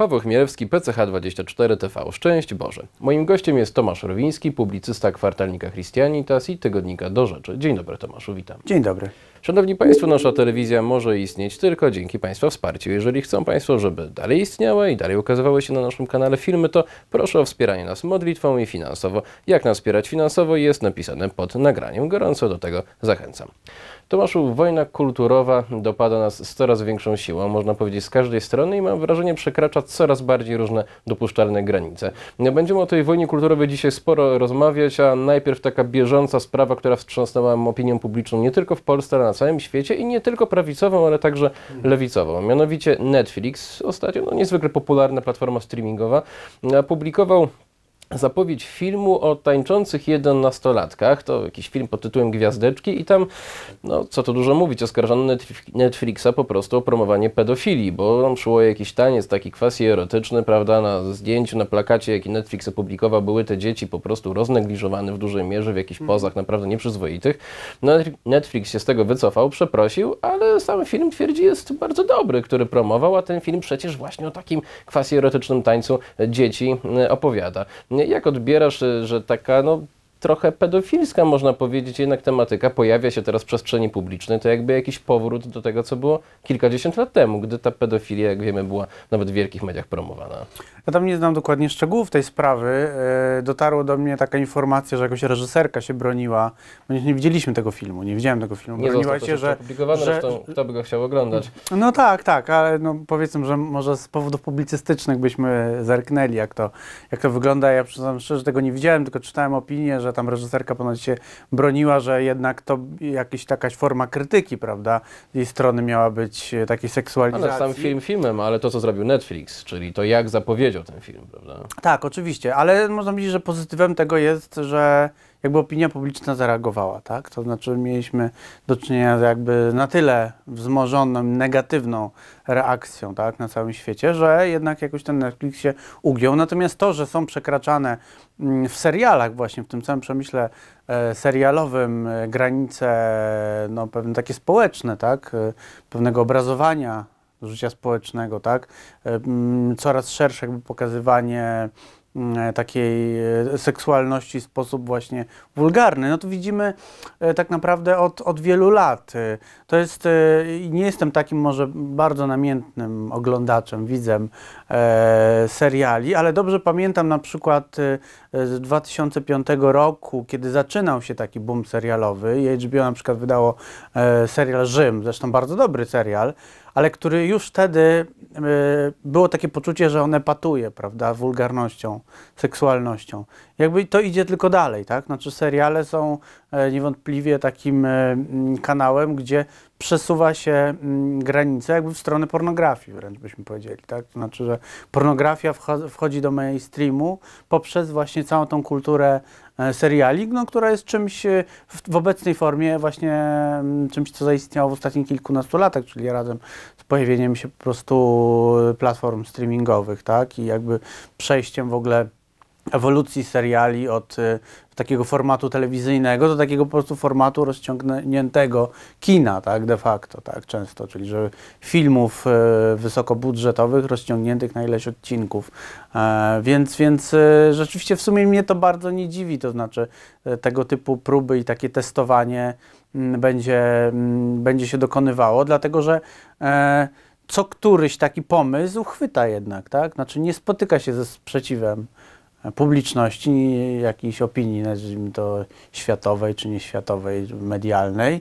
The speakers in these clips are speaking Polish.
Paweł Chmielewski, PCH24 TV. Szczęść Boże. Moim gościem jest Tomasz Rowiński, publicysta kwartalnika Christianitas i tygodnika Do Rzeczy. Dzień dobry Tomaszu, witam. Dzień dobry. Szanowni Państwo, nasza telewizja może istnieć tylko dzięki Państwa wsparciu. Jeżeli chcą Państwo, żeby dalej istniała i dalej ukazywały się na naszym kanale filmy, to proszę o wspieranie nas modlitwą i finansowo. Jak nas wspierać finansowo jest napisane pod nagraniem. Gorąco do tego zachęcam. Tomaszu, wojna kulturowa dopada nas z coraz większą siłą, można powiedzieć z każdej strony i mam wrażenie przekracza coraz bardziej różne dopuszczalne granice. Będziemy o tej wojnie kulturowej dzisiaj sporo rozmawiać, a najpierw taka bieżąca sprawa, która wstrząsnęła opinią publiczną nie tylko w Polsce, ale na całym świecie i nie tylko prawicową, ale także lewicową. Mianowicie Netflix ostatnio, no niezwykle popularna platforma streamingowa, e, publikował zapowiedź filmu o tańczących jedenastolatkach, to jakiś film pod tytułem Gwiazdeczki i tam, no co tu dużo mówić, oskarżono Netflixa po prostu o promowanie pedofilii, bo tam szło jakiś taniec taki kwasi erotyczny, prawda, na zdjęciu, na plakacie, jaki Netflix opublikował, były te dzieci po prostu roznegliżowane w dużej mierze, w jakichś mhm. pozach naprawdę nieprzyzwoitych. No, Netflix się z tego wycofał, przeprosił, ale sam film twierdzi jest bardzo dobry, który promował, a ten film przecież właśnie o takim kwasi erotycznym tańcu dzieci y, opowiada. Jak odbierasz, y, że taka no, trochę pedofilska, można powiedzieć, jednak tematyka pojawia się teraz w przestrzeni publicznej, to jakby jakiś powrót do tego, co było kilkadziesiąt lat temu, gdy ta pedofilia, jak wiemy, była nawet w wielkich mediach promowana. Ja no tam nie znam dokładnie szczegółów tej sprawy. E, Dotarła do mnie taka informacja, że jakoś reżyserka się broniła, ponieważ nie widzieliśmy tego filmu, nie widziałem tego filmu. Nie broniła się, że... Opublikowany, że... Zresztą, kto by go chciał oglądać? No tak, tak, ale no powiedzmy, że może z powodów publicystycznych byśmy zerknęli, jak to, jak to wygląda. Ja przyznam szczerze, że tego nie widziałem, tylko czytałem opinię, że tam reżyserka ponoć się broniła, że jednak to jakaś taka forma krytyki, prawda, z jej strony miała być takiej seksualizacji. Ale sam film filmem, ale to, co zrobił Netflix, czyli to jak zapowiedział widział ten film, prawda? Tak, oczywiście, ale można powiedzieć, że pozytywem tego jest, że jakby opinia publiczna zareagowała, tak? To znaczy mieliśmy do czynienia z jakby na tyle wzmożoną, negatywną reakcją, tak, na całym świecie, że jednak jakoś ten Netflix się ugiął. Natomiast to, że są przekraczane mm, w serialach właśnie, w tym całym przemyśle e, serialowym e, granice, no pewne takie społeczne, tak, e, pewnego obrazowania życia społecznego, tak? E, mm, coraz szersze jakby pokazywanie mm, e, takiej e, seksualności w sposób właśnie wulgarny. No to widzimy tak naprawdę od, od wielu lat. To jest, nie jestem takim może bardzo namiętnym oglądaczem, widzem e, seriali, ale dobrze pamiętam na przykład z 2005 roku, kiedy zaczynał się taki boom serialowy. HBO na przykład wydało serial Rzym, zresztą bardzo dobry serial, ale który już wtedy y, było takie poczucie, że on epatuje, prawda, wulgarnością, seksualnością. Jakby to idzie tylko dalej, tak? Znaczy seriale są y, niewątpliwie takim y, kanałem, gdzie przesuwa się mm, granice jakby w stronę pornografii wręcz byśmy powiedzieli, tak? Znaczy, że pornografia wchodzi do mainstreamu poprzez właśnie całą tą kulturę E, serialik, no, która jest czymś e, w, w obecnej formie właśnie mm, czymś, co zaistniało w ostatnich kilkunastu latach, czyli razem z pojawieniem się po prostu e, platform streamingowych, tak? I jakby przejściem w ogóle ewolucji seriali od y, takiego formatu telewizyjnego do takiego po prostu formatu rozciągniętego kina, tak, de facto, tak, często, czyli że filmów y, wysokobudżetowych rozciągniętych na ileś odcinków. E, więc, więc y, rzeczywiście w sumie mnie to bardzo nie dziwi, to znaczy e, tego typu próby i takie testowanie mm, będzie, mm, będzie się dokonywało, dlatego że e, co któryś taki pomysł uchwyta jednak, tak, znaczy nie spotyka się ze sprzeciwem publiczności, jakiejś opinii, nazwijmy to światowej czy nieświatowej, medialnej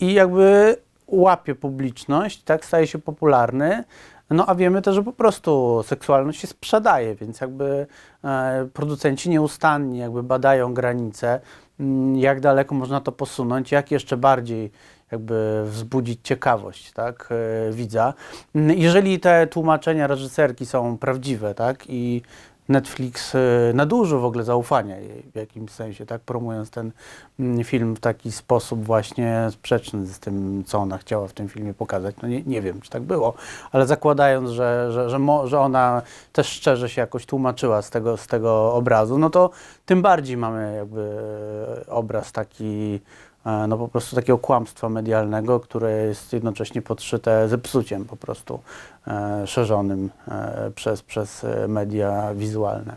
i jakby łapie publiczność, tak staje się popularny, no a wiemy też, że po prostu seksualność się sprzedaje, więc jakby e, producenci nieustannie jakby badają granice, mm, jak daleko można to posunąć, jak jeszcze bardziej jakby wzbudzić ciekawość tak, e, widza. Mm, jeżeli te tłumaczenia reżyserki są prawdziwe tak, i Netflix e, nadużył w ogóle zaufania jej w jakimś sensie, tak promując ten mm, film w taki sposób właśnie sprzeczny z tym, co ona chciała w tym filmie pokazać. No nie, nie wiem, czy tak było, ale zakładając, że, że, że, mo, że ona też szczerze się jakoś tłumaczyła z tego, z tego obrazu, no to tym bardziej mamy jakby e, obraz taki E, no po prostu takiego kłamstwa medialnego, które jest jednocześnie podszyte zepsuciem po prostu e, szerzonym e, przez, przez media wizualne.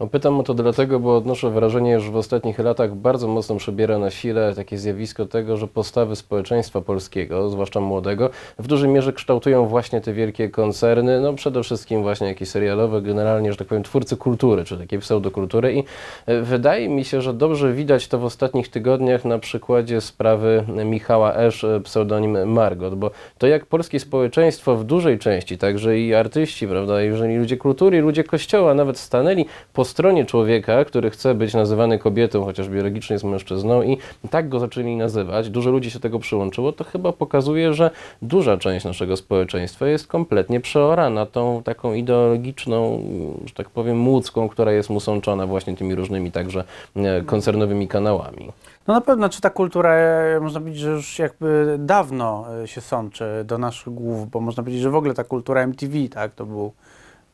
No, pytam o to dlatego, bo odnoszę wrażenie, że w ostatnich latach bardzo mocno przybiera na sile takie zjawisko tego, że postawy społeczeństwa polskiego, zwłaszcza młodego, w dużej mierze kształtują właśnie te wielkie koncerny, no przede wszystkim właśnie jakieś serialowe, generalnie, że tak powiem, twórcy kultury, czy takiej pseudokultury i e, wydaje mi się, że dobrze widać to w ostatnich tygodniach na przykładzie sprawy Michała Esz, e, pseudonim Margot, bo to jak polskie społeczeństwo w dużej części, także i artyści, prawda, jeżeli ludzie kultury, ludzie kościoła nawet stanęli po stronie człowieka, który chce być nazywany kobietą, chociaż biologicznie jest mężczyzną i tak go zaczęli nazywać, dużo ludzi się tego przyłączyło, to chyba pokazuje, że duża część naszego społeczeństwa jest kompletnie przeorana tą taką ideologiczną, że tak powiem, młódzką, która jest mu sączona właśnie tymi różnymi także e, koncernowymi kanałami. No na pewno, czy ta kultura, e, można powiedzieć, że już jakby dawno e, się sączy do naszych głów, bo można powiedzieć, że w ogóle ta kultura MTV, tak, to był,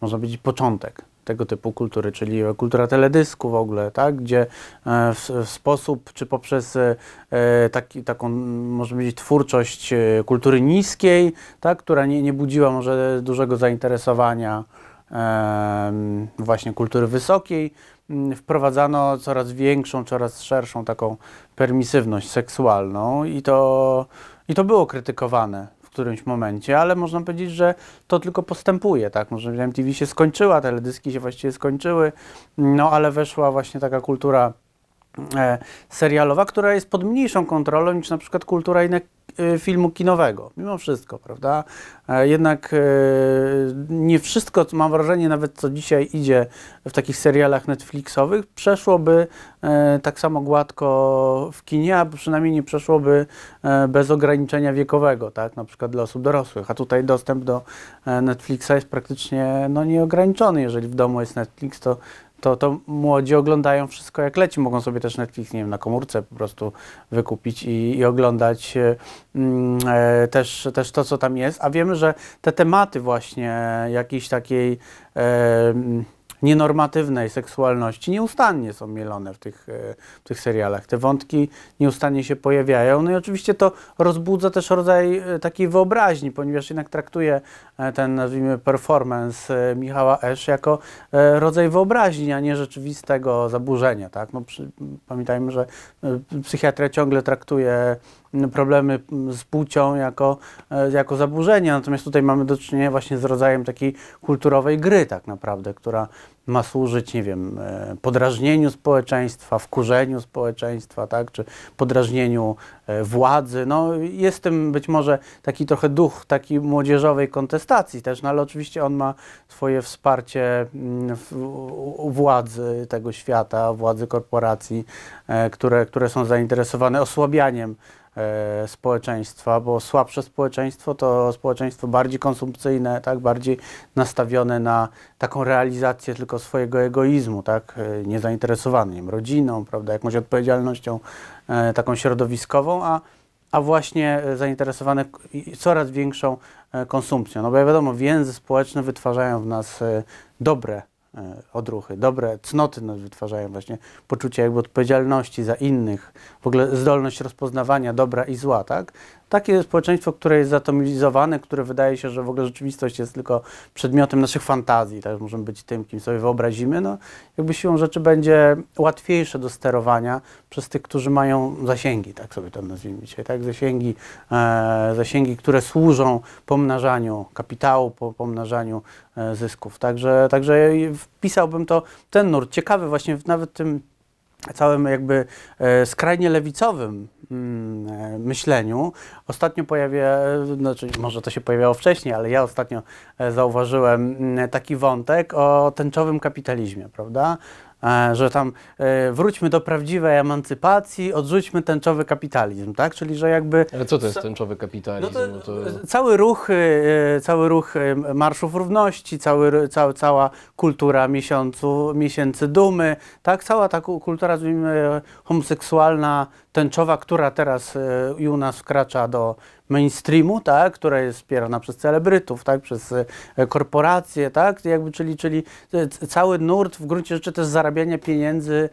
można powiedzieć, początek tego typu kultury, czyli kultura teledysku w ogóle, tak? gdzie e, w, w sposób, czy poprzez e, taki, taką, można powiedzieć, twórczość e, kultury niskiej, tak? która nie, nie budziła może dużego zainteresowania właśnie kultury wysokiej, wprowadzano coraz większą, coraz szerszą taką permisywność seksualną i to, i to było krytykowane którymś momencie, ale można powiedzieć, że to tylko postępuje, tak? Można powiedzieć, TV się skończyła, teledyski się właściwie skończyły, no ale weszła właśnie taka kultura e, serialowa, która jest pod mniejszą kontrolą niż na przykład kultura innych, Y, filmu kinowego, mimo wszystko, prawda? E, jednak e, nie wszystko, mam wrażenie, nawet co dzisiaj idzie w takich serialach Netflixowych, przeszłoby e, tak samo gładko w kinie, a przynajmniej nie przeszłoby bez ograniczenia wiekowego, tak? Na przykład dla osób dorosłych, a tutaj dostęp do Netflixa jest praktycznie no, nieograniczony. Jeżeli w domu jest Netflix, to to, to młodzi oglądają wszystko jak leci. Mogą sobie też Netflix, nie wiem, na komórce po prostu wykupić i, i oglądać e, mm, e też, też to, co tam jest. A wiemy, że te tematy właśnie jakiejś takiej e, mm, nienormatywnej seksualności nieustannie są mielone w tych, e, w tych serialach. Te wątki nieustannie się pojawiają. No i oczywiście to rozbudza też rodzaj e, takiej wyobraźni, ponieważ jednak traktuje ten, nazwijmy, performance e, Michała Esz jako rodzaj wyobraźni, a nie rzeczywistego zaburzenia. Tak? No, przy, pamiętajmy, że psychiatria ciągle traktuje problemy z płcią jako, e, jako zaburzenie. Natomiast tutaj mamy do czynienia właśnie z rodzajem takiej kulturowej gry tak naprawdę, która ma służyć, nie wiem, e, podrażnieniu społeczeństwa, wkurzeniu społeczeństwa, tak, czy podrażnieniu e, władzy. No, jest w tym być może taki trochę duch takiej młodzieżowej kontestacji też, no, ale oczywiście on ma swoje wsparcie mm, władzy tego świata, władzy korporacji, które, które są zainteresowane osłabianiem E, społeczeństwa, bo słabsze społeczeństwo to społeczeństwo bardziej konsumpcyjne, tak, bardziej nastawione na taką realizację tylko swojego egoizmu, tak, e, niezainteresowaniem rodziną, prawda, jakąś odpowiedzialnością e, taką środowiskową, a, a właśnie zainteresowane coraz większą konsumpcją. No bo wiadomo, więzy społeczne wytwarzają w nas dobre E, odruchy. Dobre cnoty nas no, wytwarzają właśnie poczucie jakby odpowiedzialności za innych, w ogóle zdolność rozpoznawania dobra i zła, tak? Takie społeczeństwo, które jest zatomizowane, które wydaje się, że w ogóle rzeczywistość jest tylko przedmiotem naszych fantazji, tak? możemy być tym, kim sobie wyobrazimy, no jakby siłą rzeczy będzie łatwiejsze do sterowania przez tych, którzy mają zasięgi, tak sobie to nazwijmy dzisiaj, tak? Zasięgi, e, zasięgi które służą pomnażaniu kapitału, po, pomnażaniu e, zysków. Także, także wpisałbym to, ten nurt, ciekawy właśnie nawet tym całym jakby e, skrajnie lewicowym Mm, e, myśleniu. Ostatnio pojawia, e, znaczy może to się pojawiało wcześniej, ale ja ostatnio e, zauważyłem mm, taki wątek o tęczowym kapitalizmie, prawda? Że tam wróćmy do prawdziwej emancypacji, odrzućmy tęczowy kapitalizm, tak? Czyli, że jakby. Ale co to jest tęczowy kapitalizm? No to, no to... Cały, ruch, cały ruch marszów równości, cały, cała, cała kultura miesiącu, miesięcy dumy, tak? Cała ta kultura, nazwijmy, homoseksualna, tęczowa, która teraz e, i u nas wkracza do mainstreamu, tak, która jest wspierana przez celebrytów, tak, przez e, korporacje, tak, jakby, czyli, czyli e, cały nurt w gruncie rzeczy to jest zarabianie pieniędzy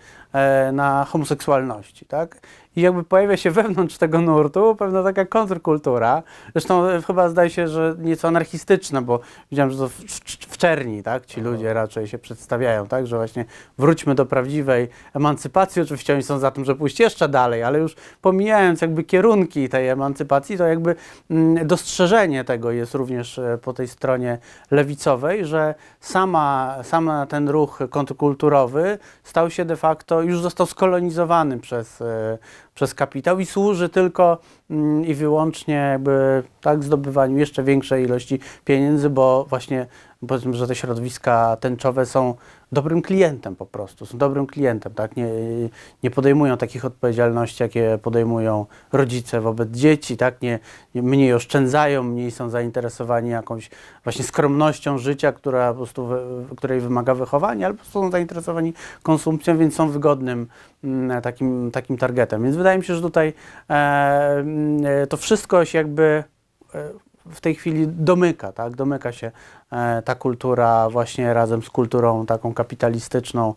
na homoseksualności, tak i jakby pojawia się wewnątrz tego nurtu pewna taka kontrkultura. Zresztą e, chyba zdaje się, że nieco anarchistyczna, bo widziałem, że to w, w, w czerni, tak? Ci Aha. Mhm. ludzie raczej się przedstawiają, tak? Że właśnie wróćmy do prawdziwej emancypacji. Oczywiście oni są za tym, że pójść jeszcze dalej, ale już pomijając jakby kierunki tej emancypacji, to jakby mm, dostrzeżenie tego jest również e, po tej stronie lewicowej, że sama, sama ten ruch kontrkulturowy stał się de facto, już został skolonizowany przez e, przez kapitał i służy tylko Mm, i wyłącznie jakby tak zdobywaniu jeszcze większej ilości pieniędzy, bo właśnie powiedzmy, że te środowiska tęczowe są dobrym klientem po prostu, są dobrym klientem, tak? Nie, nie podejmują takich odpowiedzialności, jakie podejmują rodzice wobec dzieci, tak? Nie, mniej oszczędzają, mniej są zainteresowani jakąś właśnie skromnością życia, która po prostu, której wymaga wychowania, albo są zainteresowani konsumpcją, więc są wygodnym mm, takim, takim targetem. Więc wydaje mi się, że tutaj e, Mm, e, to wszystko się jakby e, w tej chwili domyka, tak? Domyka się e, ta kultura właśnie razem z kulturą taką kapitalistyczną.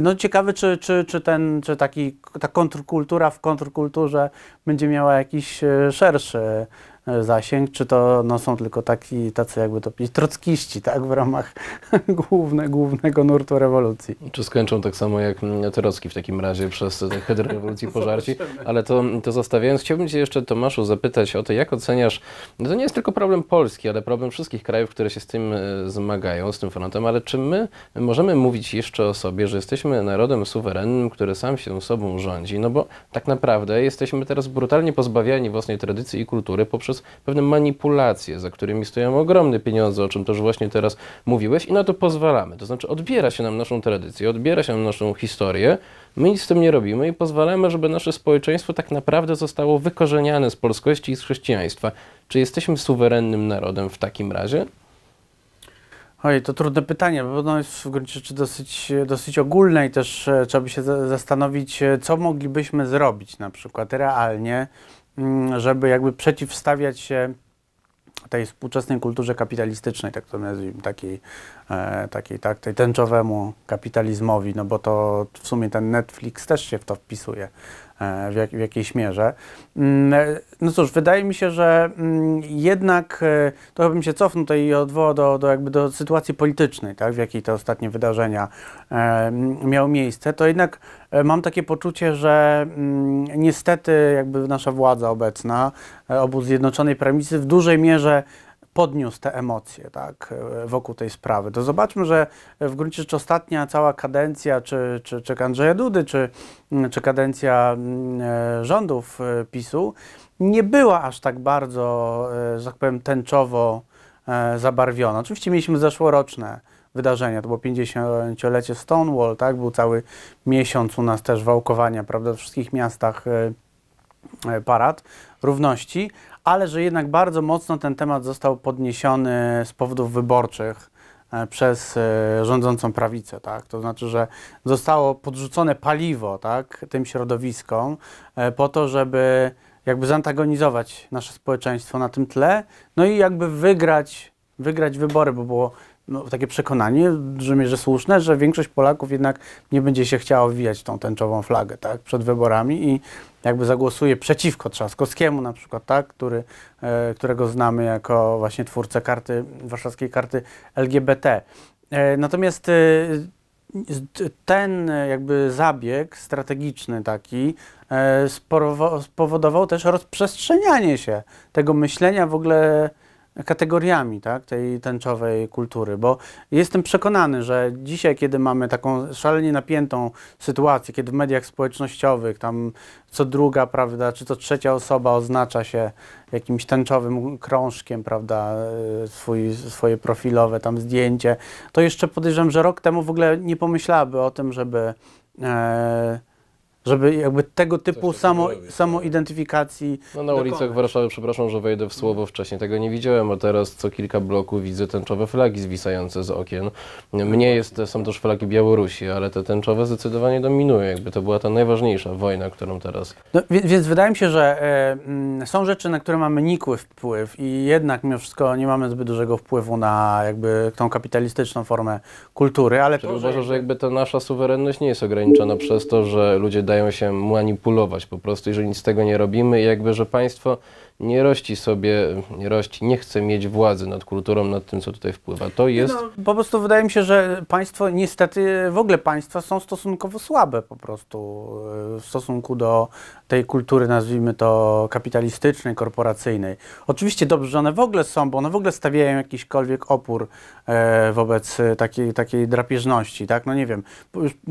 no ciekawy, czy, czy, czy, ten, czy taki, ta kontrkultura w kontrkulturze będzie miała jakiś szerszy E, zasięg, czy to no, są tylko taki, tacy jakby to powiedzieć, trockiści, tak, w ramach główne, głównego nurtu rewolucji. Czy skończą tak samo jak mm, Trocki w takim razie przez e, hydrę rewolucji pożarci, ale to, to zostawiając, chciałbym Cię jeszcze Tomaszu zapytać o to, jak oceniasz, no to nie jest tylko problem Polski, ale problem wszystkich krajów, które się z tym e, zmagają, z tym frontem, ale czy my możemy mówić jeszcze o sobie, że jesteśmy narodem suwerennym, który sam się sobą rządzi, no bo tak naprawdę jesteśmy teraz brutalnie pozbawiani własnej tradycji i kultury poprzez poprzez pewne manipulacje, za którymi stoją ogromne pieniądze, o czym też właśnie teraz mówiłeś, i na to pozwalamy. To znaczy, odbiera się nam naszą tradycję, odbiera się nam naszą historię, my nic z tym nie robimy i pozwalamy, żeby nasze społeczeństwo tak naprawdę zostało wykorzeniane z polskości i z chrześcijaństwa. Czy jesteśmy suwerennym narodem w takim razie? Oj, to trudne pytanie, bo ono jest w gruncie rzeczy dosyć, dosyć ogólne i też e, trzeba by się zastanowić, e, co moglibyśmy zrobić na przykład realnie, Mm, żeby jakby przeciwstawiać się tej współczesnej kulturze kapitalistycznej, tak to nazwijmy, takiej, e, takiej tak, tej tęczowemu kapitalizmowi, no bo to w sumie ten Netflix też się w to wpisuje, E, w, jak, w jakiejś mierze. Mm, e, no cóż, wydaje mi się, że mm, jednak e, trochę bym się cofnął tutaj i odwołał do, do, jakby do sytuacji politycznej, tak, w jakiej te ostatnie wydarzenia miały miejsce, to jednak mam takie poczucie, że mm, niestety jakby nasza władza obecna, obóz Zjednoczonej Prawicy w dużej mierze podniósł te emocje tak, wokół tej sprawy. To zobaczmy, że w gruncie rzeczy ostatnia cała kadencja, czy, czy, czy Andrzeja Dudy, czy, czy kadencja mm, rządów y, PiSu, nie była aż tak bardzo, y, że tak powiem, tęczowo y, zabarwiona. Oczywiście mieliśmy zeszłoroczne wydarzenia. To było 50-lecie Stonewall, tak? Był cały miesiąc u nas też wałkowania, prawda, w wszystkich miastach parad równości, ale że jednak bardzo mocno ten temat został podniesiony z powodów wyborczych e, przez e, rządzącą prawicę, tak? To znaczy, że zostało podrzucone paliwo, tak, tym środowiskom e, po to, żeby jakby zantagonizować nasze społeczeństwo na tym tle, no i jakby wygrać, wygrać wybory, bo było no, takie przekonanie, w dużej mierze słuszne, że większość Polaków jednak nie będzie się chciała wijać tą tęczową flagę tak, przed wyborami i jakby zagłosuje przeciwko Trzaskowskiemu na przykład, tak, który, e, którego znamy jako właśnie twórcę karty, warszawskiej karty LGBT. E, natomiast e, ten jakby zabieg strategiczny taki spowodował też rozprzestrzenianie się tego myślenia w ogóle kategoriami tak, tej tęczowej kultury, bo jestem przekonany, że dzisiaj, kiedy mamy taką szalenie napiętą sytuację, kiedy w mediach społecznościowych tam co druga, prawda, czy to trzecia osoba oznacza się jakimś tęczowym krążkiem, prawda, e, swój, swoje profilowe tam zdjęcie, to jeszcze podejrzewam, że rok temu w ogóle nie pomyślałaby o tym, żeby e, żeby jakby tego typu samo, samoidentyfikacji. No na ulicach Warszawy, przepraszam, że wejdę w słowo wcześniej, tego nie widziałem, a teraz co kilka bloków widzę tęczowe flagi zwisające z okien. Mnie jest, są też flagi Białorusi, ale te tęczowe zdecydowanie dominują, jakby to była ta najważniejsza wojna, którą teraz. No, więc wydaje mi się, że y, są rzeczy, na które mamy nikły wpływ i jednak mimo wszystko nie mamy zbyt dużego wpływu na jakby tą kapitalistyczną formę kultury, ale Czyli to, uważasz, że... że jakby ta nasza suwerenność nie jest ograniczona przez to, że ludzie dają się manipulować po prostu, jeżeli nic z tego nie robimy, jakby, że państwo nie rości sobie, nie rości, nie chce mieć władzy nad kulturą, nad tym, co tutaj wpływa. To jest... No, po prostu wydaje mi się, że państwo, niestety w ogóle państwa są stosunkowo słabe po prostu e, w stosunku do tej kultury, nazwijmy to kapitalistycznej, korporacyjnej. Oczywiście dobrze, że one w ogóle są, bo one w ogóle stawiają jakiśkolwiek opór e, wobec e, takiej, takiej drapieżności, tak? No nie wiem,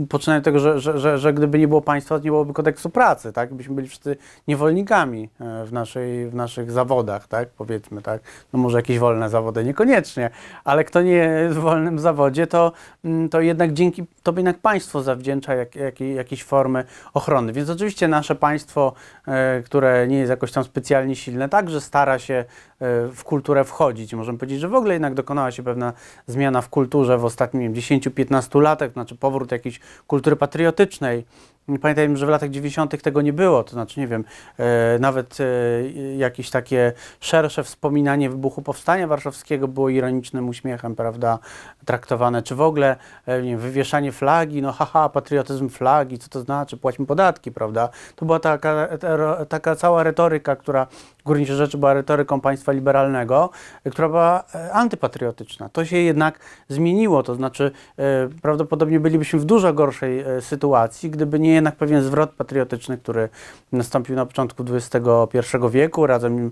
poczynając od tego, że, że, że, że, gdyby nie było państwa, to nie byłoby kodeksu pracy, tak? Byśmy byli wszyscy niewolnikami e, w, naszej, w naszych zawodach, tak? Powiedzmy, tak? No może jakieś wolne zawody, niekoniecznie, ale kto nie jest w wolnym zawodzie, to, mm, to jednak dzięki, to jednak państwo zawdzięcza jak, jak, jakieś formy ochrony. Więc oczywiście nasze państwo państwo, e, które nie jest jakoś tam specjalnie silne, także stara się e, w kulturę wchodzić. Możemy powiedzieć, że w ogóle jednak dokonała się pewna zmiana w kulturze w ostatnim 10-15 latach, znaczy powrót jakiejś kultury patriotycznej, Pamiętajmy, że w latach 90. tego nie było, to znaczy, nie wiem, e, nawet e, jakieś takie szersze wspominanie wybuchu Powstania Warszawskiego było ironicznym uśmiechem, prawda, traktowane, czy w ogóle e, nie wiem, wywieszanie flagi, no haha, patriotyzm flagi, co to znaczy, płaćmy podatki, prawda. To była taka, e, taka cała retoryka, która gruncie rzeczy była retoryką państwa liberalnego, która była e, antypatriotyczna. To się jednak zmieniło, to znaczy e, prawdopodobnie bylibyśmy w dużo gorszej e, sytuacji, gdyby nie jednak pewien zwrot patriotyczny, który nastąpił na początku XXI wieku, razem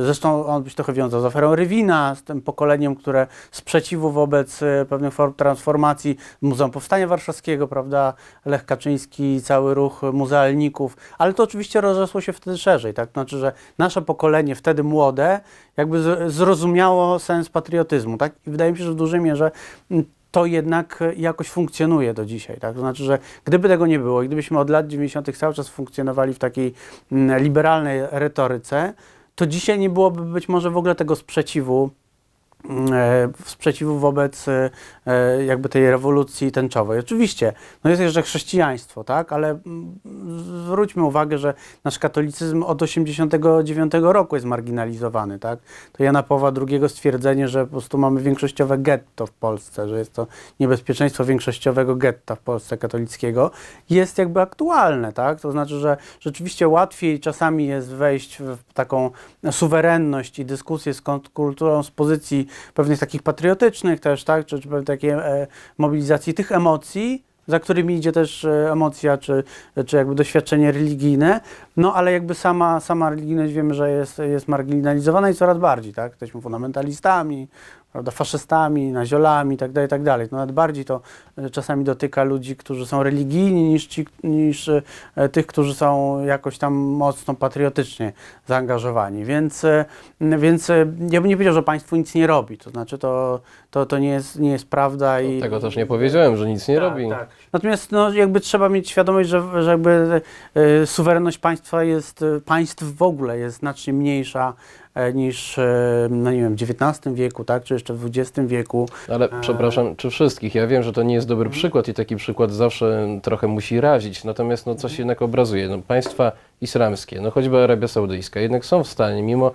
zresztą on być trochę wiązał z aferą Rywina, z tym pokoleniem, które sprzeciwu wobec pewnych form transformacji Muzeum Powstania Warszawskiego, prawda, Lech Kaczyński, cały ruch muzealników, ale to oczywiście rozrosło się wtedy szerzej, tak, znaczy, że nasze pokolenie, wtedy młode, jakby zrozumiało sens patriotyzmu. Tak? I wydaje mi się, że w dużej mierze mm, to jednak e, jakoś funkcjonuje do dzisiaj. Tak? To znaczy, że gdyby tego nie było i gdybyśmy od lat 90. cały czas funkcjonowali w takiej mm, liberalnej retoryce, to dzisiaj nie byłoby być może w ogóle tego sprzeciwu E, sprzeciwu wobec e, e, jakby tej rewolucji tęczowej. Oczywiście, no jest jeszcze chrześcijaństwo, tak, ale mm, zwróćmy uwagę, że nasz katolicyzm od 89 roku jest marginalizowany, tak. To Jana Pawła II stwierdzenie, że po prostu mamy większościowe getto w Polsce, że jest to niebezpieczeństwo większościowego getta w Polsce katolickiego, jest jakby aktualne, tak. To znaczy, że rzeczywiście łatwiej czasami jest wejść w taką suwerenność i dyskusję z kulturą z pozycji pewnych takich patriotycznych też, tak, czy, czy takiej e, mobilizacji tych emocji, za którymi idzie też e, emocja, czy, czy jakby doświadczenie religijne, no ale jakby sama, sama religijność wiemy, że jest, jest marginalizowana i coraz bardziej, tak? Jesteśmy fundamentalistami, prawda, faszystami, naziolami itd., itd. No, nawet bardziej to e, czasami dotyka ludzi, którzy są religijni niż, ci, niż e, tych, którzy są jakoś tam mocno patriotycznie zaangażowani. Więc, e, więc ja bym nie powiedział, że państwo nic nie robi. To znaczy to to, to nie, jest, nie jest prawda. I... Tego też nie powiedziałem, że nic nie tak, robi. Tak. Natomiast no, jakby trzeba mieć świadomość, że, że jakby e, suwerenność państwa jest, e, państw w ogóle jest znacznie mniejsza e, niż no nie wiem, XIX wieku, tak, czy jeszcze w XX wieku. Ale przepraszam, czy wszystkich? Ja wiem, że to nie jest dobry mhm. przykład i taki przykład zawsze trochę musi razić, natomiast no, coś jednak obrazuje. No, państwa islamskie, no choćby Arabia Saudyjska, jednak są w stanie, mimo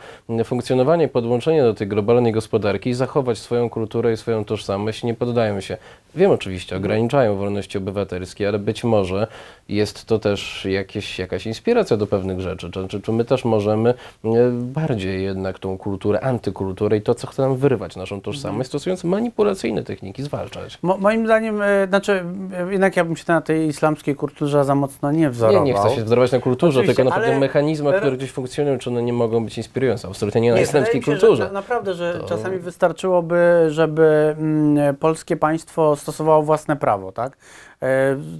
funkcjonowania i podłączenia do tej globalnej gospodarki, zachować swoją kulturę i swoją tożsamość, nie poddają się Wiem oczywiście, ograniczają wolności obywatelskie, ale być może jest to też jakieś, jakaś inspiracja do pewnych rzeczy. Czy, czy, my też możemy e, bardziej jednak tą kulturę, antykulturę i to, co chce nam wyrywać naszą tożsamość, stosując manipulacyjne techniki, zwalczać? Mo, moim zdaniem, e, znaczy, e, jednak ja bym się na tej islamskiej kulturze za mocno nie wzorował. Nie, nie chcę się wzorować na kulturze, oczywiście, tylko na pewne mechanizmy, które gdzieś funkcjonują, czy one nie mogą być inspirujące. Absolutnie nie na islamskiej kulturze. Że, naprawdę, że to... czasami wystarczyłoby, żeby mm, polskie państwo stosowało własne prawo, tak?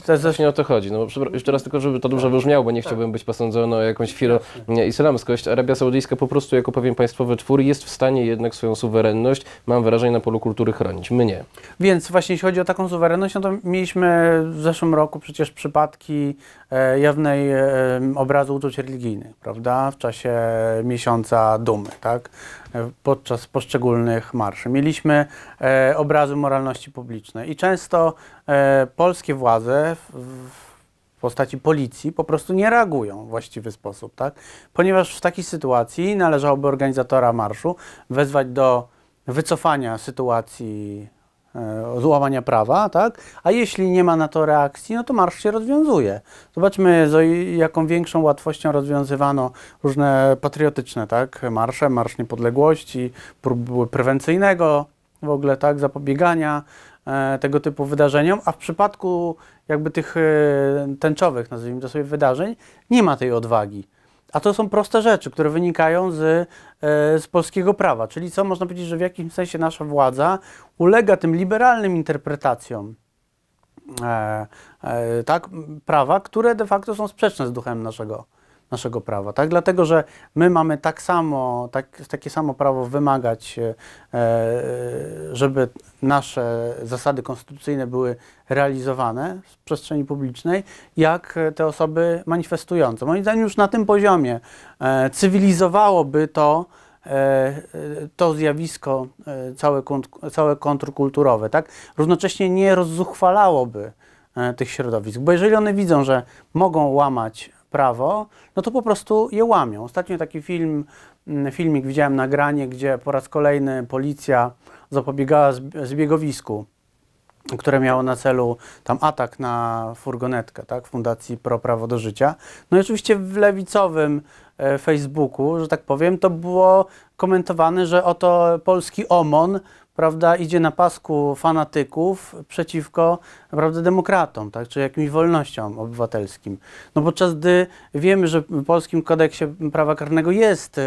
jest właśnie o to chodzi. No, jeszcze raz tylko, żeby to dobrze wybrzmiało, bo nie tak. chciałbym być posądzony o jakąś filo islamskość. Arabia Saudyjska po prostu jako pewien państwowy twór jest w stanie jednak swoją suwerenność, mam wrażenie, na polu kultury chronić. My nie. Więc właśnie jeśli chodzi o taką suwerenność, no to mieliśmy w zeszłym roku przecież przypadki e, jawnej e, obrazu uczuć religijnych, prawda? W czasie miesiąca dumy, tak? E, podczas poszczególnych marszy. Mieliśmy e, obrazy moralności publicznej i często E, polskie władze w postaci policji po prostu nie reagują w właściwy sposób, tak? Ponieważ w takiej sytuacji należałoby organizatora marszu wezwać do wycofania sytuacji e, złamania prawa, tak? A jeśli nie ma na to reakcji, no to marsz się rozwiązuje. Zobaczmy, z jaką większą łatwością rozwiązywano różne patriotyczne, tak? Marsze, Marsz Niepodległości, próby prewencyjnego w ogóle, tak? Zapobiegania E, tego typu wydarzeniom, a w przypadku jakby tych e, tęczowych, nazwijmy to sobie, wydarzeń, nie ma tej odwagi. A to są proste rzeczy, które wynikają z, e, z polskiego prawa. Czyli co można powiedzieć, że w jakimś sensie nasza władza ulega tym liberalnym interpretacjom e, e, tak, prawa, które de facto są sprzeczne z duchem naszego naszego prawa, tak? Dlatego, że my mamy tak samo, tak, takie samo prawo wymagać, e, e, żeby nasze zasady konstytucyjne były realizowane w przestrzeni publicznej, jak te osoby manifestujące. Moim zdaniem już na tym poziomie e, cywilizowałoby to to zjawisko całe, całe kontrkulturowe, tak? Równocześnie nie rozzuchwalałoby tych środowisk, bo jeżeli one widzą, że mogą łamać prawo, no to po prostu je łamią. Ostatnio taki film, mm, filmik widziałem nagranie, gdzie po raz kolejny policja zapobiegała zbiegowisku, które miało na celu tam atak na furgonetkę tak, Fundacji Pro Prawo do Życia. No i oczywiście w lewicowym e, Facebooku, że tak powiem, to było komentowane, że oto polski OMON prawda, idzie na pasku fanatyków przeciwko prawda, demokratom, tak, czy jakimś wolnościom obywatelskim. No podczas gdy wiemy, że w polskim kodeksie prawa karnego jest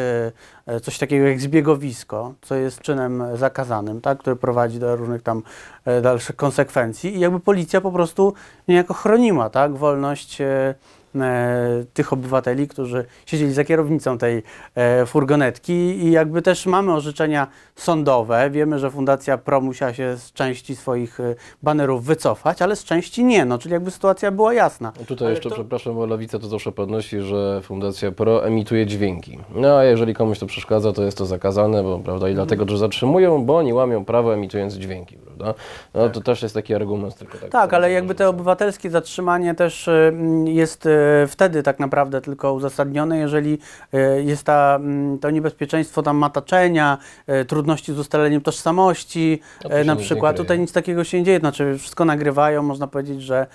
e, coś takiego jak zbiegowisko, co jest czynem zakazanym, tak, które prowadzi do różnych tam e, dalszych konsekwencji i jakby policja po prostu niejako chroniła tak, wolność e, E, tych obywateli, którzy siedzieli za kierownicą tej e, furgonetki i jakby też mamy orzeczenia sądowe. Wiemy, że Fundacja Pro musiała się z części swoich e, banerów wycofać, ale z części nie, no czyli jakby sytuacja była jasna. No tutaj ale jeszcze, to... przepraszam, bo Lewica to zawsze podnosi, że Fundacja Pro emituje dźwięki. No a jeżeli komuś to przeszkadza, to jest to zakazane, bo prawda, i mhm. dlatego, że zatrzymują, bo oni łamią prawo emitując dźwięki, prawda? No tak. to też jest taki argument. Tylko tak, tak ale jakby to obywatelskie zatrzymanie też y, jest y, E, wtedy tak naprawdę tylko uzasadnione, jeżeli e, jest ta, mm, to niebezpieczeństwo tam mataczenia, e, trudności z ustaleniem tożsamości, na przykład. Tutaj nic takiego się nie dzieje, znaczy wszystko nagrywają, można powiedzieć, że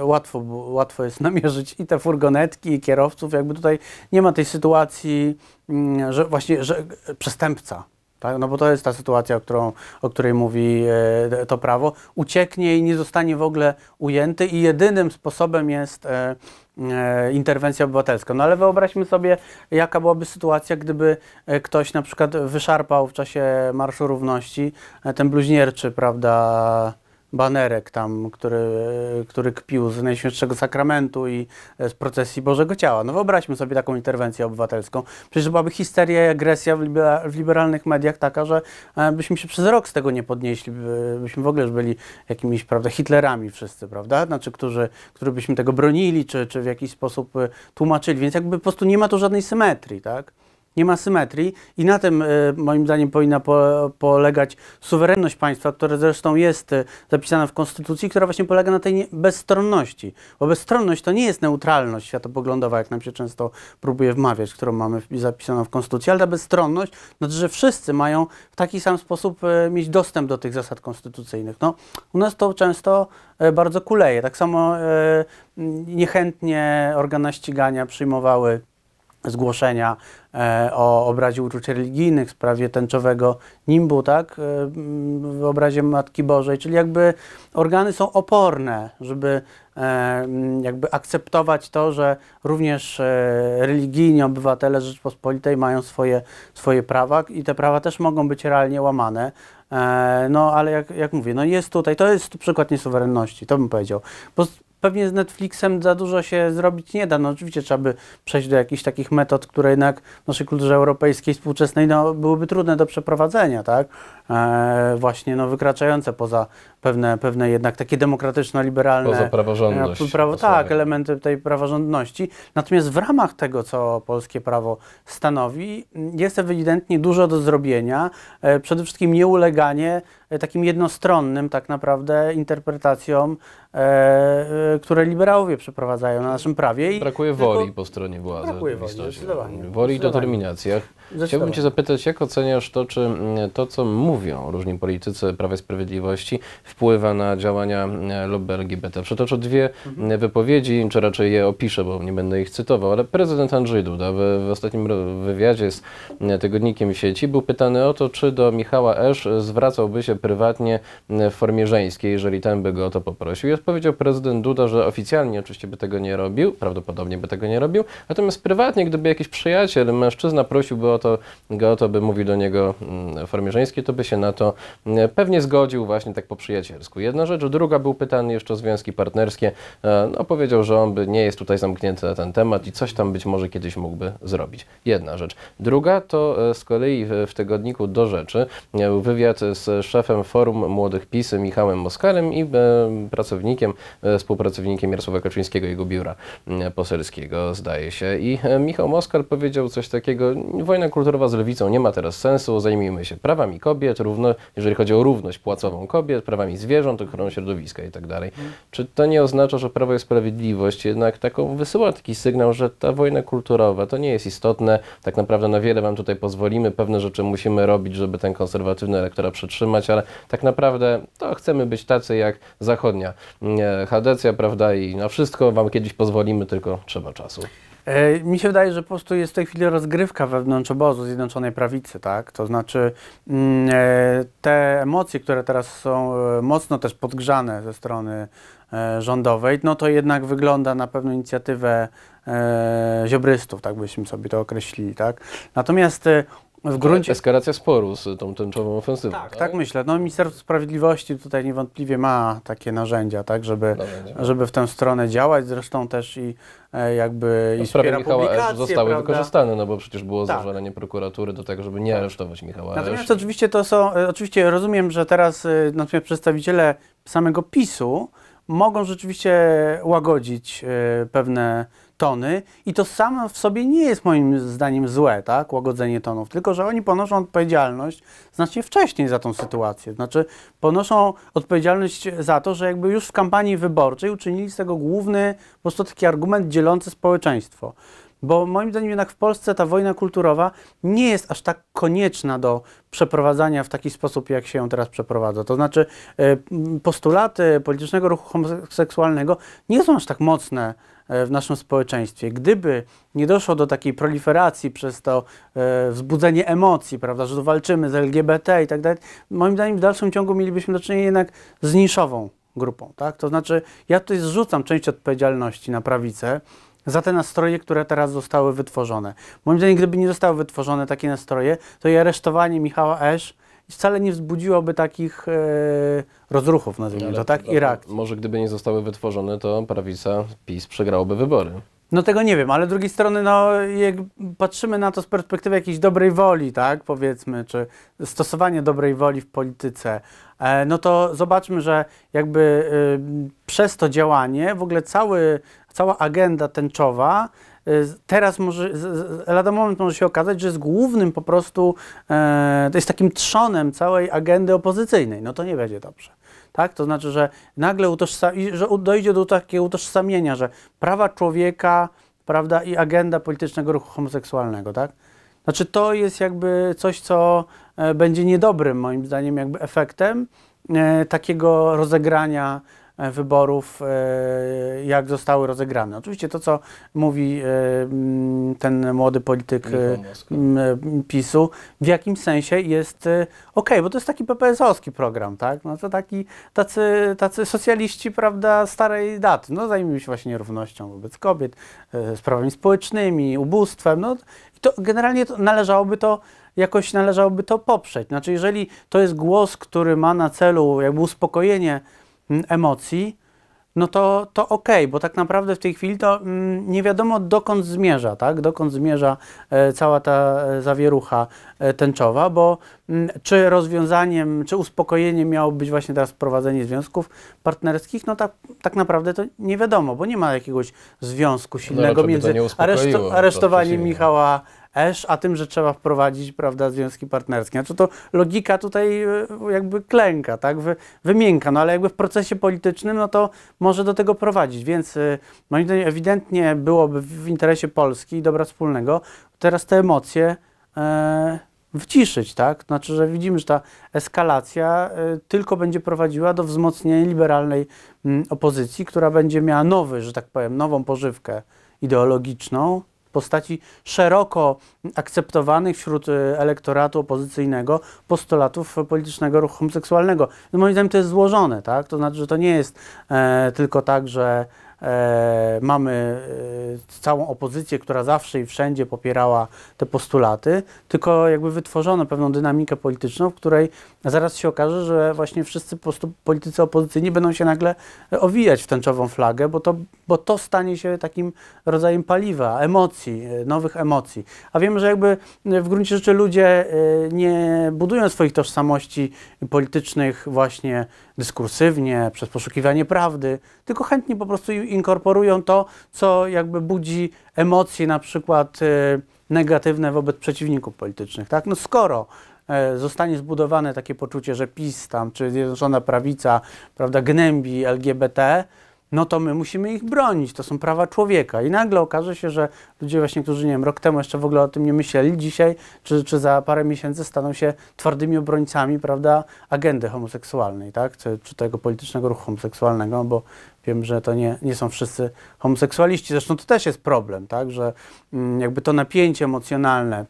łatwo, łatwo jest namierzyć i te furgonetki, i kierowców, jakby tutaj nie ma tej sytuacji, mm, że właśnie że przestępca tak? no bo to jest ta sytuacja, o, którą, o której mówi e, to prawo, ucieknie i nie zostanie w ogóle ujęty i jedynym sposobem jest e, e, interwencja obywatelska. No ale wyobraźmy sobie, jaka byłaby sytuacja, gdyby e, ktoś na przykład wyszarpał w czasie Marszu Równości e, ten bluźnierczy, prawda, banerek tam, który, który kpił z Najświętszego Sakramentu i e, z procesji Bożego Ciała. No wyobraźmy sobie taką interwencję obywatelską. Przecież byłaby histeria i agresja w, libera w, liberalnych mediach taka, że e, byśmy się przez rok z tego nie podnieśli, byśmy w ogóle już byli jakimiś, prawda, Hitlerami wszyscy, prawda? Znaczy, którzy, którzy byśmy tego bronili, czy, czy w jakiś sposób e, tłumaczyli. Więc jakby po prostu nie ma tu żadnej symetrii, tak? nie ma symetrii i na tym e, moim zdaniem powinna polegać suwerenność państwa, która zresztą jest e, zapisana w Konstytucji, która właśnie polega na tej bezstronności. Bo bezstronność to nie jest neutralność światopoglądowa, jak nam się często próbuje wmawiać, którą mamy zapisaną w Konstytucji, ale ta bezstronność znaczy, że wszyscy mają w taki sam sposób e, mieć dostęp do tych zasad konstytucyjnych. No, u nas to często bardzo kuleje. Tak samo niechętnie organa ścigania przyjmowały zgłoszenia e, o obrazie uczuć religijnych w sprawie tęczowego nimbu, tak, e, w obrazie Matki Bożej, czyli jakby organy są oporne, żeby e, jakby akceptować to, że również religijni obywatele Rzeczpospolitej mają swoje, swoje prawa i te prawa też mogą być realnie łamane. No ale jak, jak mówię, no jest tutaj, to jest przykład niesuwerenności, to bym powiedział pewnie z Netflixem za dużo się zrobić nie da. No oczywiście trzeba by przejść do jakichś takich metod, które jednak w naszej kulturze europejskiej współczesnej no, byłyby trudne do przeprowadzenia, tak? E, właśnie no, wykraczające poza pewne, pewne jednak takie demokratyczno-liberalne... Poza praworządność. E, prawo, tak, elementy tej praworządności. Natomiast w ramach tego, co polskie prawo stanowi, jest ewidentnie dużo do zrobienia. E, przede wszystkim nieuleganie takim jednostronnym tak naprawdę interpretacjom, które liberałowie przeprowadzają na naszym prawie. I brakuje woli po stronie władzy. Brakuje woli, zdecydowanie. Woli i determinacji. Chciałbym Cię zapytać, jak oceniasz to, czy to, co mówi mówią różni politycy Prawa i Sprawiedliwości, wpływa na działania e, lobby LGBT. Przetoczę dwie mhm. wypowiedzi, czy raczej je opiszę, bo nie będę ich cytował, ale prezydent Andrzej Duda w, w ostatnim wywiadzie z e, tygodnikiem sieci był pytany o to, czy do Michała Esz zwracałby się prywatnie e, w formie żeńskiej, jeżeli ten by go o to poprosił. I odpowiedział prezydent Duda, że oficjalnie oczywiście by tego nie robił, prawdopodobnie by tego nie robił, natomiast prywatnie, gdyby jakiś przyjaciel, mężczyzna prosiłby o to, go o to, by mówił do niego mm, w formie żeńskiej, to by się się na to mm, pewnie zgodził właśnie tak po przyjacielsku. Jedna rzecz, druga był pytany jeszcze o związki partnerskie. E, no, powiedział, że on by nie jest tutaj zamknięty na ten temat i coś tam być może kiedyś mógłby zrobić. Jedna rzecz. Druga to e, z kolei w tygodniku do rzeczy e, wywiad z szefem Forum Młodych PiS Michałem Moskalem i pracownikiem, współpracownikiem Jarosława Kaczyńskiego, jego biura poselskiego, zdaje się. I Michał Moskal powiedział coś takiego, wojna kulturowa z lewicą nie ma teraz sensu, zajmijmy się prawami kobiet, kobiet, równo, jeżeli chodzi o równość płacową kobiet, prawami zwierząt, ochroną środowiska i tak dalej. Mhm. Czy to nie oznacza, że Prawo i Sprawiedliwość jednak taką wysyła taki sygnał, że ta wojna kulturowa to nie jest istotne, tak naprawdę na wiele wam tutaj pozwolimy, pewne rzeczy musimy robić, żeby ten konserwatywny elektorat przetrzymać, ale tak naprawdę to chcemy być tacy jak zachodnia mm, e, Hadecja, prawda, i na wszystko wam kiedyś pozwolimy, tylko trzeba czasu. E, mi się wydaje, że po prostu jest w tej chwili rozgrywka wewnątrz obozu Zjednoczonej Prawicy, tak? To znaczy mm, e, te emocje, które teraz są e, mocno też podgrzane ze strony rządowej, no to jednak wygląda na pewną inicjatywę ziobrystów, tak byśmy sobie to określili, tak? Natomiast w gruncie... E, eskalacja sporu z tą tęczową ofensywą. Tak, tak, tak myślę. No, Ministerstwo Sprawiedliwości tutaj niewątpliwie ma takie narzędzia, tak, żeby, narzędzia. żeby w tę stronę działać. Zresztą też i e, jakby no, i sprawy Michała Esz zostały prawda? wykorzystane, no bo przecież było tak. zażalenie prokuratury do tego, żeby nie aresztować Michała Natomiast oczywiście to są, e, oczywiście rozumiem, że teraz e, natomiast przedstawiciele samego PiSu mogą rzeczywiście łagodzić pewne tony i to samo w sobie nie jest moim zdaniem złe, tak, łagodzenie tonów, tylko że oni ponoszą odpowiedzialność znacznie wcześniej za tą sytuację, znaczy ponoszą odpowiedzialność za to, że jakby już w kampanii wyborczej uczynili z tego główny, po prostu taki argument dzielący społeczeństwo. Bo moim zdaniem jednak w Polsce ta wojna kulturowa nie jest aż tak konieczna do przeprowadzania w taki sposób, jak się ją teraz przeprowadza. To znaczy e, postulaty politycznego ruchu homoseksualnego nie są aż tak mocne e, w naszym społeczeństwie. Gdyby nie doszło do takiej proliferacji przez to e, wzbudzenie emocji, prawda, że walczymy z LGBT i tak dalej, moim zdaniem w dalszym ciągu mielibyśmy do czynienia jednak z niszową grupą. Tak? To znaczy, ja tutaj zrzucam część odpowiedzialności na prawicę, za te nastroje, które teraz zostały wytworzone. Moim zdaniem, gdyby nie zostały wytworzone takie nastroje, to i aresztowanie Michała Esz wcale nie wzbudziłoby takich e, rozruchów, nazwijmy to tak, i reakcji. Może gdyby nie zostały wytworzone, to prawica PiS przegrałoby wybory. No tego nie wiem, ale z drugiej strony, no, jak patrzymy na to z perspektywy jakiejś dobrej woli, tak, powiedzmy, czy stosowania dobrej woli w polityce, e, no to zobaczmy, że jakby y, przez to działanie w ogóle cały cała agenda tęczowa y, teraz może, lada moment może się okazać, że jest głównym po prostu, e, to jest takim trzonem całej agendy opozycyjnej. No to nie będzie dobrze. Tak? To znaczy, że nagle że dojdzie do takiego utożsamienia, że prawa człowieka prawda, i agenda politycznego ruchu homoseksualnego. Tak? Znaczy to jest jakby coś, co e, będzie niedobrym moim zdaniem jakby efektem e, takiego rozegrania E, wyborów, e, jak zostały rozegrane. Oczywiście to, co mówi e, ten młody polityk PiSu, w jakimś sensie jest ok, bo to jest taki PPS-owski program, tak? No to taki, tacy, tacy socjaliści, prawda, starej daty, no zajmują się właśnie nierównością wobec kobiet, sprawami społecznymi, ubóstwem, no to generalnie to, należałoby to jakoś należałoby to poprzeć. Znaczy, jeżeli to jest głos, który ma na celu jakby uspokojenie emocji, no to, to ok, bo tak naprawdę w tej chwili to mm, nie wiadomo dokąd zmierza, tak? Dokąd zmierza e, cała ta e, zawierucha e, tęczowa, bo mm, czy rozwiązaniem, czy uspokojeniem miało być właśnie teraz wprowadzenie związków partnerskich, no tak, tak naprawdę to nie wiadomo, bo nie ma jakiegoś związku no, silnego no, między areszt aresztowaniem Michała esz, a tym, że trzeba wprowadzić prawda, związki partnerskie. Znaczy to logika tutaj e, jakby klęka, tak? Wy, wymienka, no ale jakby w procesie politycznym no to może do tego prowadzić, więc e, moim zdaniem ewidentnie byłoby w interesie Polski i dobra wspólnego teraz te emocje e, tak? Znaczy, że widzimy, że ta eskalacja e, tylko będzie prowadziła do wzmocnienia liberalnej m, mm, opozycji, która będzie miała nowy, że tak powiem, nową pożywkę ideologiczną, postaci szeroko akceptowanych wśród y, elektoratu opozycyjnego postulatów politycznego ruchu homoseksualnego. No moim zdaniem to jest złożone, tak? To znaczy, że to nie jest e, tylko tak, że E, mamy e, całą opozycję, która zawsze i wszędzie popierała te postulaty, tylko jakby wytworzono pewną dynamikę polityczną, w której zaraz się okaże, że właśnie wszyscy politycy opozycyjni będą się nagle owijać w tęczową flagę, bo to, bo to stanie się takim rodzajem paliwa, emocji, e, nowych emocji. A wiemy, że jakby w gruncie rzeczy ludzie nie budują swoich tożsamości politycznych właśnie dyskursywnie, przez poszukiwanie prawdy, tylko chętnie po prostu inkorporują to, co jakby budzi emocje na przykład y, negatywne wobec przeciwników politycznych. Tak? No skoro e, zostanie zbudowane takie poczucie, że PiS tam, czy Zjednoczona Prawica, prawda, gnębi LGBT, no to my musimy ich bronić, to są prawa człowieka. I nagle okaże się, że ludzie właśnie, którzy nie wiem, rok temu jeszcze w ogóle o tym nie myśleli, dzisiaj czy, czy za parę miesięcy staną się twardymi obrońcami, prawda, agendy homoseksualnej, tak, czy, czy tego politycznego ruchu homoseksualnego, bo Wiem, że to nie, nie są wszyscy homoseksualiści, zresztą to też jest problem, tak, że mm, jakby to napięcie emocjonalne,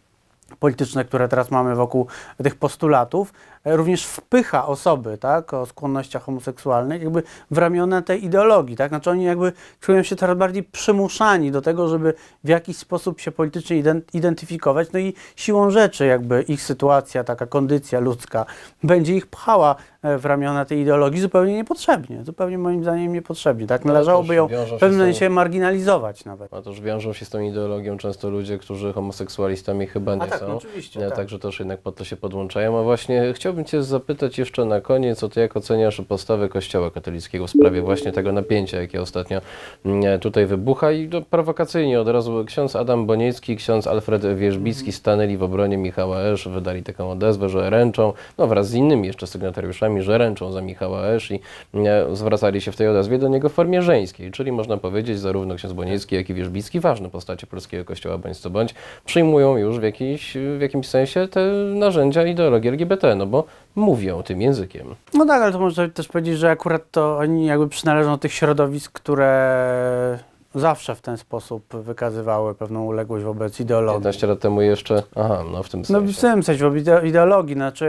polityczne, które teraz mamy wokół tych postulatów, E, również wpycha osoby tak, o skłonnościach homoseksualnych jakby w ramiona tej ideologii. Tak? Znaczy oni jakby czują się coraz bardziej przymuszani do tego, żeby w jakiś sposób się politycznie identyfikować. No i siłą rzeczy jakby ich sytuacja, taka kondycja ludzka będzie ich pchała e, w ramiona tej ideologii zupełnie niepotrzebnie. Zupełnie moim zdaniem niepotrzebnie. Tak? No tak Należałoby ją w pewnym sensie tą... marginalizować nawet. A to już wiążą się z tą ideologią często ludzie, którzy homoseksualistami chyba nie a tak, są. No oczywiście, nie, tak. Także też jednak po to się podłączają. A właśnie chciałbym Chciałbym Cię zapytać jeszcze na koniec o to, jak oceniasz postawę Kościoła katolickiego w sprawie właśnie tego napięcia, jakie ostatnio mm, tutaj wybucha i no, prowokacyjnie od razu ksiądz Adam Boniecki, ksiądz Alfred Wierzbicki stanęli w obronie Michała Esz, wydali taką odezwę, że ręczą, no wraz z innymi jeszcze sygnatariuszami, że ręczą za Michała Esz i mm, zwracali się w tej odezwie do niego w formie żeńskiej, czyli można powiedzieć zarówno ksiądz Boniecki, jak i Wierzbicki, ważne postacie polskiego Kościoła bądź co bądź, przyjmują już w, jakiś, w jakimś sensie te narzędzia ideologii LGBT, no bo mówią tym językiem. No tak, ale to można też powiedzieć, że akurat to oni jakby przynależą do tych środowisk, które zawsze w ten sposób wykazywały pewną uległość wobec ideologii. 15 lat temu jeszcze, aha, no w tym sensie. No w tym sensie, wobec ideologii, znaczy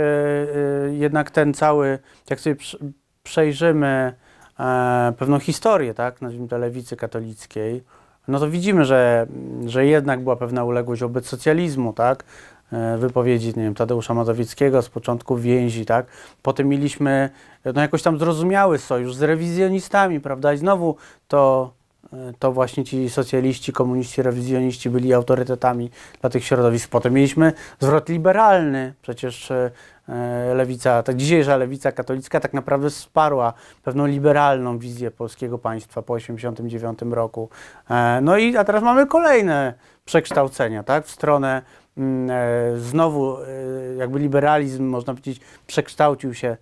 yy, jednak ten cały, jak sobie przejrzymy e, pewną historię, tak, nazwijmy to lewicy katolickiej, no to widzimy, że, że jednak była pewna uległość wobec socjalizmu, tak? E, wypowiedzi, nie wiem, Tadeusza Mazowieckiego z początku więzi, tak? Potem mieliśmy, no jakoś tam zrozumiały sojusz z rewizjonistami, prawda? I znowu to E, to właśnie ci socjaliści, komuniści, rewizjoniści byli autorytetami dla tych środowisk. Potem mieliśmy zwrot liberalny, przecież e, e, lewica, ta dzisiejsza lewica katolicka tak naprawdę wsparła pewną liberalną wizję polskiego państwa po 1989 roku. No i a teraz mamy kolejne przekształcenia, tak, w stronę mm, znowu jakby liberalizm, można powiedzieć, przekształcił się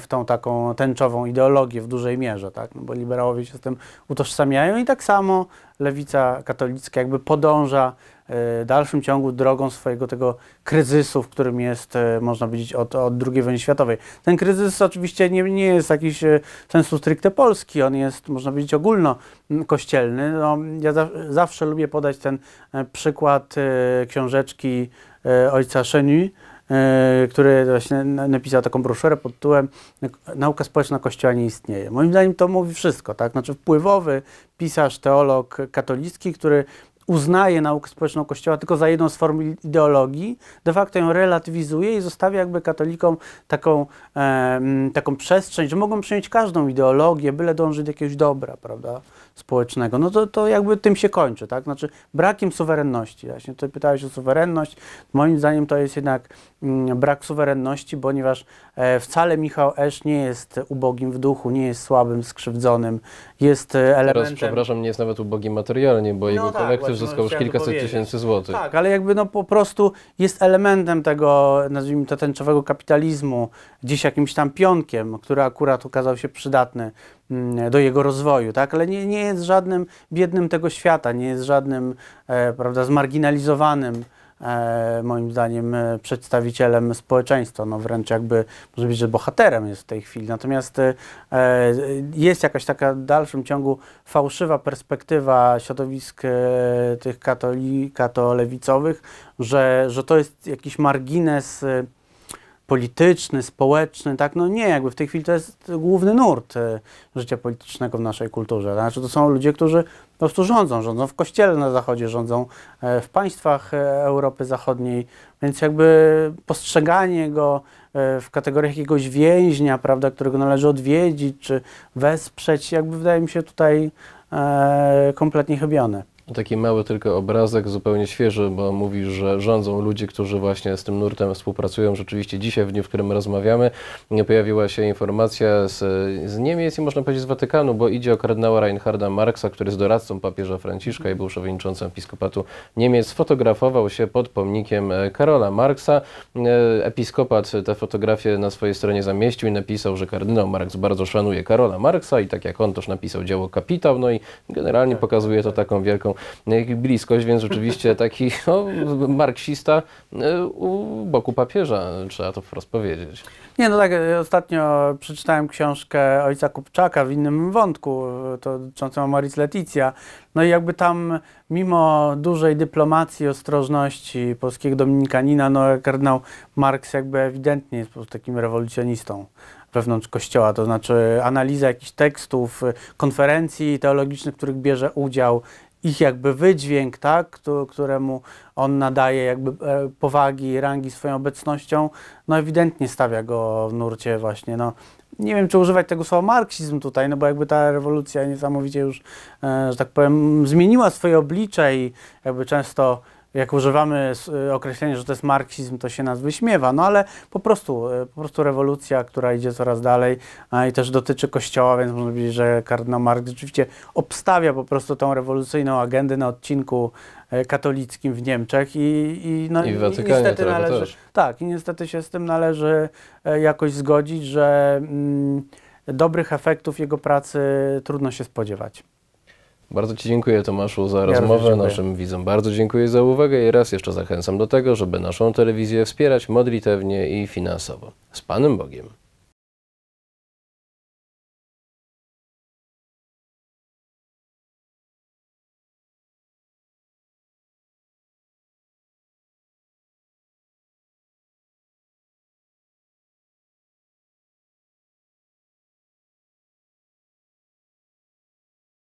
w tą taką tęczową ideologię w dużej mierze, tak? no bo liberałowie się z tym utożsamiają i tak samo lewica katolicka jakby podąża e, w dalszym ciągu drogą swojego tego kryzysu, w którym jest, e, można powiedzieć, od, od II wojny światowej. Ten kryzys oczywiście nie, nie jest jakiś e, sensu stricte polski, on jest, można powiedzieć, ogólnokościelny. No, ja za, zawsze lubię podać ten przykład książeczki ojca Chenu, E, który właśnie napisał taką broszurę pod tytułem Nauka społeczna Kościoła nie istnieje. Moim zdaniem to mówi wszystko, tak? Znaczy wpływowy pisarz, teolog katolicki, który uznaje naukę społeczną Kościoła tylko za jedną z form ideologii, de facto ją relatywizuje i zostawia jakby katolikom taką, e, taką przestrzeń, że mogą przyjąć każdą ideologię, byle dążyć do jakiegoś dobra, prawda? społecznego. No to, to jakby tym się kończy, tak? Znaczy brakiem suwerenności. Właśnie tutaj pytałeś o suwerenność. Moim zdaniem to jest jednak mm, brak suwerenności, ponieważ e, wcale Michał Esz nie jest ubogim w duchu, nie jest słabym, skrzywdzonym, jest e, elementem... Teraz, przepraszam, nie jest nawet ubogim materialnie, bo no jego tak, kolektyw zyskał już kilkaset tysięcy złotych. Tak, ale jakby no po prostu jest elementem tego, nazwijmy to, tęczowego kapitalizmu, gdzieś jakimś tam pionkiem, który akurat okazał się przydatny Mm, do jego rozwoju, tak? ale nie, nie jest żadnym biednym tego świata, nie jest żadnym e, prawda, zmarginalizowanym e, moim zdaniem e, przedstawicielem społeczeństwa, no wręcz jakby może być, że bohaterem jest w tej chwili. Natomiast e, e, jest jakaś taka w dalszym ciągu fałszywa perspektywa środowisk e, tych katolikatolewicowych, katolewicowych, że, że to jest jakiś margines polityczny, społeczny, tak? No nie, jakby w tej chwili to jest główny nurt e, życia politycznego w naszej kulturze. Znaczy to są ludzie, którzy po prostu rządzą, rządzą w kościele na zachodzie, rządzą e, w państwach e, Europy Zachodniej, więc jakby postrzeganie go w kategoriach jakiegoś więźnia, prawda, którego należy odwiedzić czy wesprzeć, jakby wydaje mi się tutaj kompletnie chybione. Taki mały tylko obrazek, zupełnie świeży, bo mówi, że rządzą ludzie, którzy właśnie z tym nurtem współpracują. Rzeczywiście dzisiaj, w dniu, w którym rozmawiamy, pojawiła się informacja z, z Niemiec i można powiedzieć z Watykanu, bo idzie o kardynała Reinharda Marksa, który jest doradcą papieża Franciszka i był przewodniczącym episkopatu Niemiec. Fotografował się pod pomnikiem e, Karola Marksa. E, episkopat tę fotografię na swojej stronie zamieścił i napisał, że kardynał Marks bardzo szanuje Karola Marksa i tak jak on też napisał dzieło Kapitał, no i generalnie tak, pokazuje tak, to tak. taką wielką swoją e, bliskość, więc rzeczywiście taki no, marksista e, u boku papieża, trzeba to wprost powiedzieć. Nie, no tak, e, ostatnio przeczytałem książkę ojca Kupczaka w innym wątku, to dotyczącą Maris Leticja. No i jakby tam, mimo dużej dyplomacji, ostrożności polskiego dominikanina, no kardynał Marks jakby ewidentnie jest po prostu takim rewolucjonistą wewnątrz kościoła, to znaczy analiza jakichś tekstów, konferencji teologicznych, w których bierze udział, ich jakby wydźwięk, tak, któremu on nadaje jakby e, powagi i rangi swoją obecnością, no ewidentnie stawia go w nurcie właśnie, no. Nie wiem, czy używać tego słowa marksizm tutaj, no bo jakby ta rewolucja niesamowicie już, e, że tak powiem, zmieniła swoje oblicze i jakby często jak używamy y, określenia, że to jest marksizm, to się nas wyśmiewa, no ale po prostu, y, po prostu rewolucja, która idzie coraz dalej i też dotyczy Kościoła, więc można powiedzieć, że kardynał Marx rzeczywiście obstawia po prostu tą rewolucyjną agendę na odcinku y, katolickim w Niemczech i, i, no, I, w Watykanie i niestety należy, też. tak, i niestety się z tym należy e, jakoś zgodzić, że mm, dobrych efektów jego pracy trudno się spodziewać. Bardzo Ci dziękuję Tomaszu za ja rozmowę. Naszym widzom bardzo dziękuję za uwagę i raz jeszcze zachęcam do tego, żeby naszą telewizję wspierać modlitewnie i finansowo. Z Panem Bogiem.